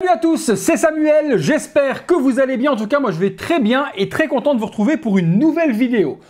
Salut à tous, c'est Samuel, j'espère que vous allez bien, en tout cas moi je vais très bien et très content de vous retrouver pour une nouvelle vidéo.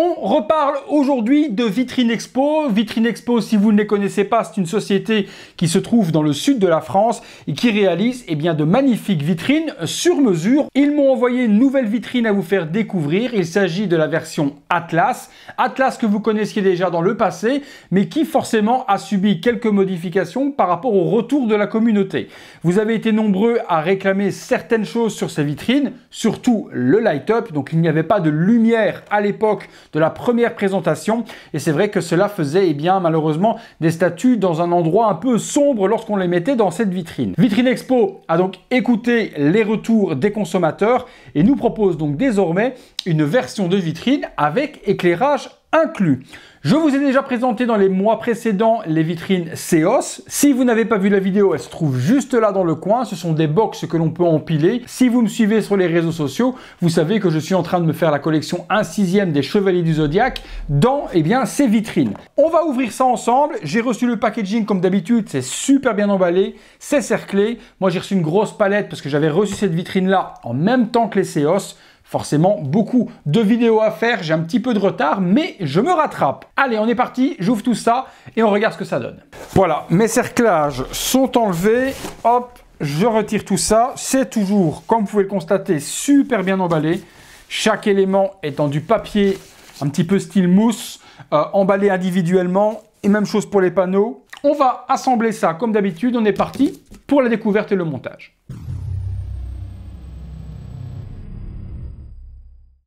On reparle aujourd'hui de Vitrine Expo. Vitrine Expo, si vous ne les connaissez pas, c'est une société qui se trouve dans le sud de la France et qui réalise eh bien, de magnifiques vitrines sur mesure. Ils m'ont envoyé une nouvelle vitrine à vous faire découvrir. Il s'agit de la version Atlas. Atlas que vous connaissiez déjà dans le passé, mais qui forcément a subi quelques modifications par rapport au retour de la communauté. Vous avez été nombreux à réclamer certaines choses sur ces vitrines, surtout le light-up. Donc il n'y avait pas de lumière à l'époque de la première présentation. Et c'est vrai que cela faisait eh bien, malheureusement des statues dans un endroit un peu sombre lorsqu'on les mettait dans cette vitrine. Vitrine Expo a donc écouté les retours des consommateurs et nous propose donc désormais une version de vitrine avec éclairage inclus. Je vous ai déjà présenté dans les mois précédents les vitrines CEOS. Si vous n'avez pas vu la vidéo, elle se trouve juste là dans le coin. Ce sont des boxes que l'on peut empiler. Si vous me suivez sur les réseaux sociaux, vous savez que je suis en train de me faire la collection 1 sixième des Chevaliers du Zodiaque dans eh bien, ces vitrines. On va ouvrir ça ensemble. J'ai reçu le packaging comme d'habitude. C'est super bien emballé. C'est cerclé. Moi, j'ai reçu une grosse palette parce que j'avais reçu cette vitrine-là en même temps que les CEOS forcément beaucoup de vidéos à faire, j'ai un petit peu de retard, mais je me rattrape. Allez, on est parti, j'ouvre tout ça et on regarde ce que ça donne. Voilà, mes cerclages sont enlevés, hop, je retire tout ça. C'est toujours, comme vous pouvez le constater, super bien emballé. Chaque élément étant du papier un petit peu style mousse, euh, emballé individuellement. Et même chose pour les panneaux. On va assembler ça comme d'habitude, on est parti pour la découverte et le montage.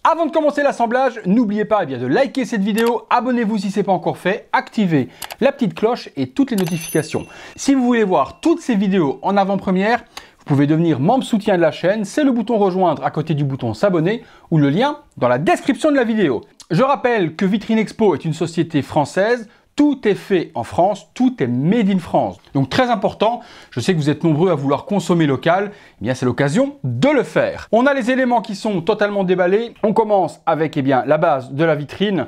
Avant de commencer l'assemblage, n'oubliez pas eh bien, de liker cette vidéo, abonnez-vous si ce n'est pas encore fait, activez la petite cloche et toutes les notifications. Si vous voulez voir toutes ces vidéos en avant-première, vous pouvez devenir membre soutien de la chaîne, c'est le bouton rejoindre à côté du bouton s'abonner ou le lien dans la description de la vidéo. Je rappelle que Vitrine Expo est une société française tout est fait en France, tout est made in France. Donc très important, je sais que vous êtes nombreux à vouloir consommer local, eh bien c'est l'occasion de le faire. On a les éléments qui sont totalement déballés. On commence avec eh bien, la base de la vitrine.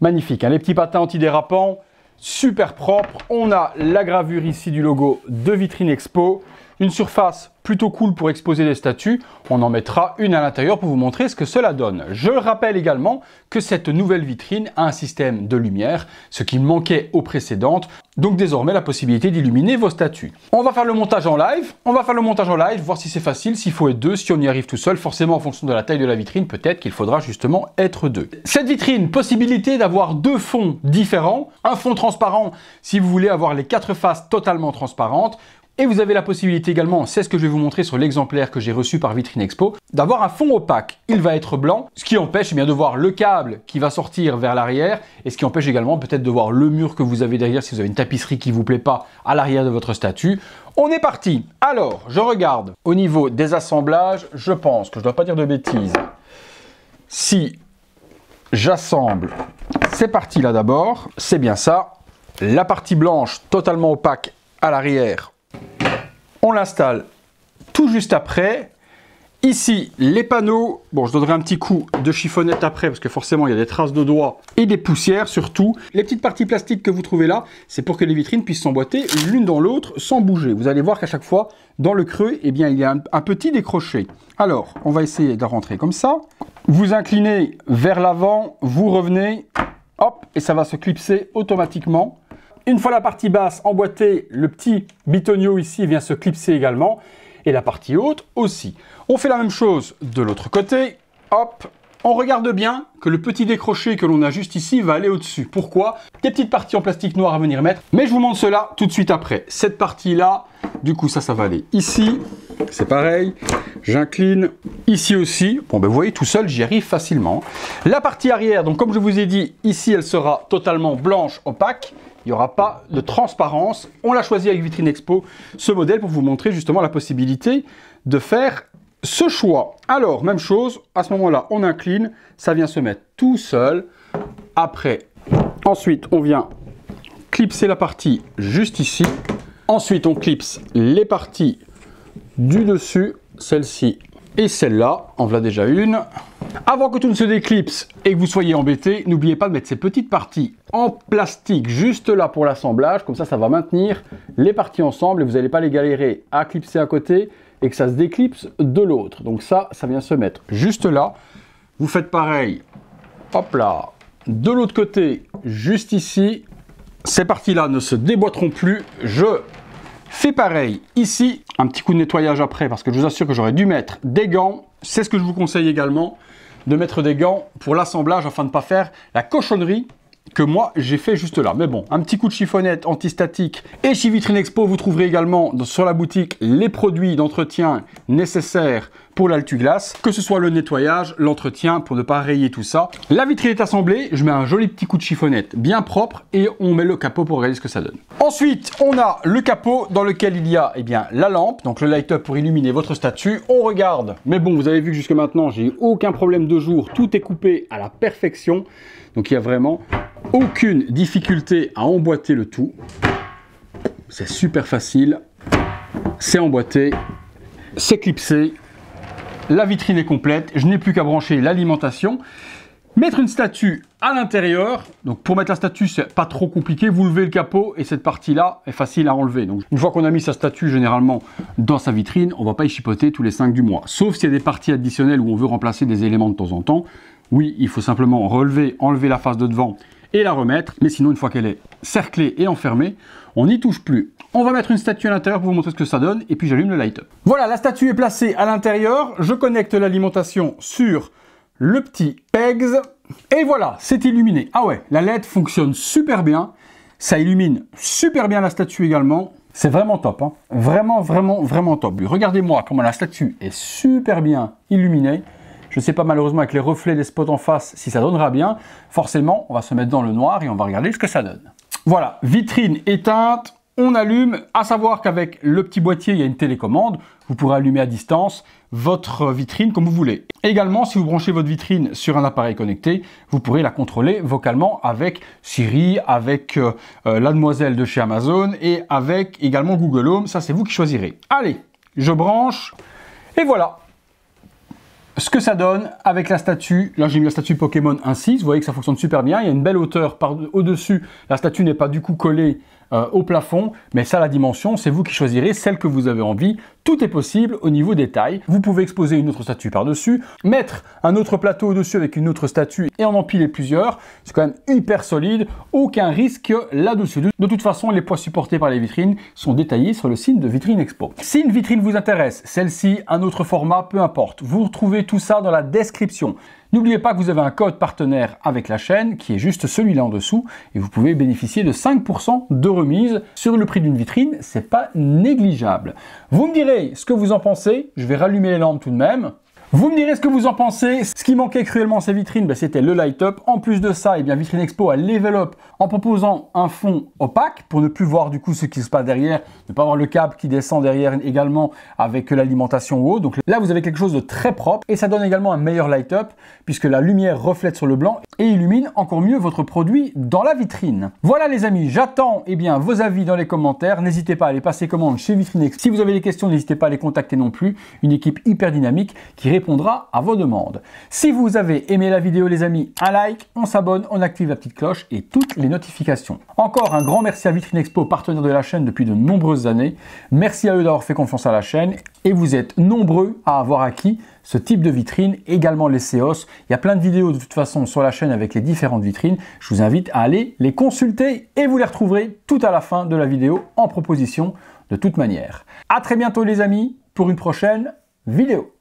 Magnifique, hein, les petits patins antidérapants, super propre. On a la gravure ici du logo de Vitrine Expo une surface plutôt cool pour exposer des statues, on en mettra une à l'intérieur pour vous montrer ce que cela donne. Je rappelle également que cette nouvelle vitrine a un système de lumière, ce qui manquait aux précédentes, donc désormais la possibilité d'illuminer vos statues. On va faire le montage en live, on va faire le montage en live, voir si c'est facile, s'il faut être deux, si on y arrive tout seul, forcément en fonction de la taille de la vitrine, peut-être qu'il faudra justement être deux. Cette vitrine, possibilité d'avoir deux fonds différents, un fond transparent si vous voulez avoir les quatre faces totalement transparentes, et vous avez la possibilité également, c'est ce que je vais vous montrer sur l'exemplaire que j'ai reçu par Vitrine Expo, d'avoir un fond opaque. Il va être blanc, ce qui empêche eh bien de voir le câble qui va sortir vers l'arrière et ce qui empêche également peut-être de voir le mur que vous avez derrière si vous avez une tapisserie qui ne vous plaît pas à l'arrière de votre statue. On est parti. Alors, je regarde au niveau des assemblages, je pense que je ne dois pas dire de bêtises. Si j'assemble, ces parties là d'abord, c'est bien ça. La partie blanche totalement opaque à l'arrière, on l'installe tout juste après. Ici, les panneaux. Bon, je donnerai un petit coup de chiffonnette après parce que forcément, il y a des traces de doigts et des poussières surtout. Les petites parties plastiques que vous trouvez là, c'est pour que les vitrines puissent s'emboîter l'une dans l'autre sans bouger. Vous allez voir qu'à chaque fois, dans le creux, eh bien, il y a un, petit décroché. Alors, on va essayer de rentrer comme ça. Vous inclinez vers l'avant, vous revenez, hop, et ça va se clipser automatiquement une fois la partie basse emboîtée, le petit bitonio ici vient se clipser également et la partie haute aussi. On fait la même chose de l'autre côté. Hop, on regarde bien que le petit décroché que l'on a juste ici va aller au-dessus. Pourquoi Des petites parties en plastique noir à venir mettre. Mais je vous montre cela tout de suite après. Cette partie-là, du coup, ça, ça va aller ici. C'est pareil. J'incline ici aussi. Bon, ben vous voyez, tout seul, j'y arrive facilement. La partie arrière, donc comme je vous ai dit, ici, elle sera totalement blanche, opaque. Il n'y aura pas de transparence. On l'a choisi avec Vitrine Expo, ce modèle, pour vous montrer justement la possibilité de faire ce choix. Alors, même chose, à ce moment-là, on incline, ça vient se mettre tout seul. Après, ensuite, on vient clipser la partie juste ici. Ensuite, on clipse les parties du dessus, celle-ci et celle-là. En voilà déjà une. Avant que tout ne se déclipse et que vous soyez embêté, n'oubliez pas de mettre ces petites parties en plastique juste là pour l'assemblage. Comme ça, ça va maintenir les parties ensemble et vous n'allez pas les galérer à clipser à côté et que ça se déclipse de l'autre. Donc ça, ça vient se mettre juste là. Vous faites pareil, hop là, de l'autre côté, juste ici. Ces parties-là ne se déboîteront plus. Je fais pareil ici. Un petit coup de nettoyage après parce que je vous assure que j'aurais dû mettre des gants. C'est ce que je vous conseille également de mettre des gants pour l'assemblage afin de ne pas faire la cochonnerie que moi j'ai fait juste là. Mais bon, un petit coup de chiffonnette antistatique et chez Vitrine Expo, vous trouverez également sur la boutique les produits d'entretien nécessaires pour l'altuglace, que ce soit le nettoyage, l'entretien pour ne pas rayer tout ça. La vitrine est assemblée, je mets un joli petit coup de chiffonnette bien propre et on met le capot pour regarder ce que ça donne. Ensuite, on a le capot dans lequel il y a eh bien, la lampe, donc le light-up pour illuminer votre statue. On regarde, mais bon, vous avez vu que jusque maintenant, j'ai eu aucun problème de jour, tout est coupé à la perfection, donc il y a vraiment aucune difficulté à emboîter le tout. C'est super facile, c'est emboîté, c'est clipsé, la vitrine est complète, je n'ai plus qu'à brancher l'alimentation, mettre une statue à l'intérieur, donc pour mettre la statue c'est pas trop compliqué, vous levez le capot et cette partie là est facile à enlever. Donc une fois qu'on a mis sa statue généralement dans sa vitrine, on va pas y chipoter tous les 5 du mois, sauf s'il y a des parties additionnelles où on veut remplacer des éléments de temps en temps, oui, il faut simplement relever, enlever la face de devant et la remettre, mais sinon une fois qu'elle est cerclée et enfermée, on n'y touche plus. On va mettre une statue à l'intérieur pour vous montrer ce que ça donne et puis j'allume le light up. Voilà, la statue est placée à l'intérieur. Je connecte l'alimentation sur le petit pegs et voilà, c'est illuminé. Ah ouais, la LED fonctionne super bien. Ça illumine super bien la statue également. C'est vraiment top, hein. vraiment, vraiment, vraiment top. Regardez-moi comment la statue est super bien illuminée. Je ne sais pas malheureusement avec les reflets des spots en face si ça donnera bien. Forcément, on va se mettre dans le noir et on va regarder ce que ça donne. Voilà, vitrine éteinte, on allume, à savoir qu'avec le petit boîtier, il y a une télécommande, vous pourrez allumer à distance votre vitrine comme vous voulez. Également, si vous branchez votre vitrine sur un appareil connecté, vous pourrez la contrôler vocalement avec Siri, avec euh, euh, la demoiselle de chez Amazon et avec également Google Home, ça c'est vous qui choisirez. Allez, je branche et voilà, ce que ça donne avec la statue. Là, j'ai mis la statue Pokémon 1.6. Vous voyez que ça fonctionne super bien. Il y a une belle hauteur au-dessus. La statue n'est pas du coup collée euh, au plafond. Mais ça, la dimension, c'est vous qui choisirez celle que vous avez envie tout est possible au niveau des tailles. Vous pouvez exposer une autre statue par-dessus, mettre un autre plateau au-dessus avec une autre statue et en empiler plusieurs. C'est quand même hyper solide, aucun risque là-dessus. De toute façon, les poids supportés par les vitrines sont détaillés sur le site de Vitrine Expo. Si une vitrine vous intéresse, celle-ci, un autre format, peu importe, vous retrouvez tout ça dans la description. N'oubliez pas que vous avez un code partenaire avec la chaîne qui est juste celui-là en dessous et vous pouvez bénéficier de 5% de remise sur le prix d'une vitrine, c'est pas négligeable. Vous me direz ce que vous en pensez, je vais rallumer les lampes tout de même. Vous me direz ce que vous en pensez. Ce qui manquait cruellement à ces vitrines, ben, c'était le light-up. En plus de ça, eh bien, Vitrine Expo a level en proposant un fond opaque pour ne plus voir du coup ce qui se passe derrière, ne pas voir le câble qui descend derrière également avec l'alimentation haut. Donc là, vous avez quelque chose de très propre et ça donne également un meilleur light-up puisque la lumière reflète sur le blanc et illumine encore mieux votre produit dans la vitrine. Voilà les amis, j'attends eh bien vos avis dans les commentaires. N'hésitez pas à aller passer commande chez Vitrine Expo. Si vous avez des questions, n'hésitez pas à les contacter non plus. Une équipe hyper dynamique qui répond répondra à vos demandes. Si vous avez aimé la vidéo les amis, un like, on s'abonne, on active la petite cloche et toutes les notifications. Encore un grand merci à Vitrine Expo, partenaire de la chaîne depuis de nombreuses années. Merci à eux d'avoir fait confiance à la chaîne et vous êtes nombreux à avoir acquis ce type de vitrine, également les CEOS. Il y a plein de vidéos de toute façon sur la chaîne avec les différentes vitrines. Je vous invite à aller les consulter et vous les retrouverez tout à la fin de la vidéo en proposition de toute manière. À très bientôt les amis pour une prochaine vidéo.